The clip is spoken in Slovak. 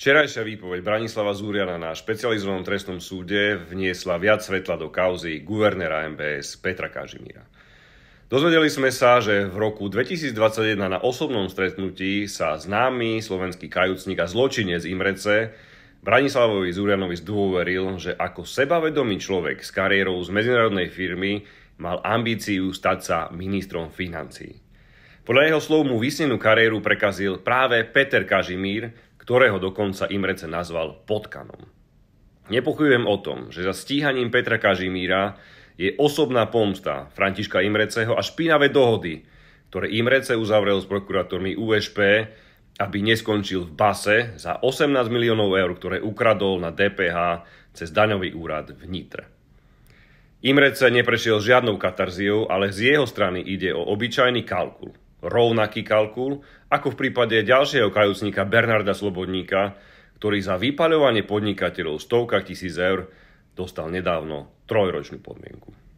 Včerajšia výpoveď Branislava Zúriana na špecializovanom trestnom súde vniesla viac svetla do kauzy guvernéra MBS Petra Kažimíra. Dozvedeli sme sa, že v roku 2021 na osobnom stretnutí sa známy slovenský kajúcnik a zločinec Imrece Branislavovi Zúrianovi zdôveril, že ako sebavedomý človek s kariérou z medzinárodnej firmy mal ambíciu stať sa ministrom financií. Podľa jeho slov mu vysnenú kariéru prekazil práve Peter Kažimír, ktorého dokonca Imrece nazval potkanom. Nepochujem o tom, že za stíhaním Petra Kažimíra je osobná pomsta Františka Imreceho a špinavé dohody, ktoré Imrece uzavrel s prokurátormi USP, aby neskončil v base za 18 miliónov eur, ktoré ukradol na DPH cez daňový úrad v Nitre. Imrece neprešiel žiadnou katarziou, ale z jeho strany ide o obyčajný kalkul rovnaký kalkul ako v prípade ďalšieho kajúcnika Bernarda Slobodníka, ktorý za vypaľovanie podnikateľov v stovkách tisíc eur dostal nedávno trojročnú podmienku.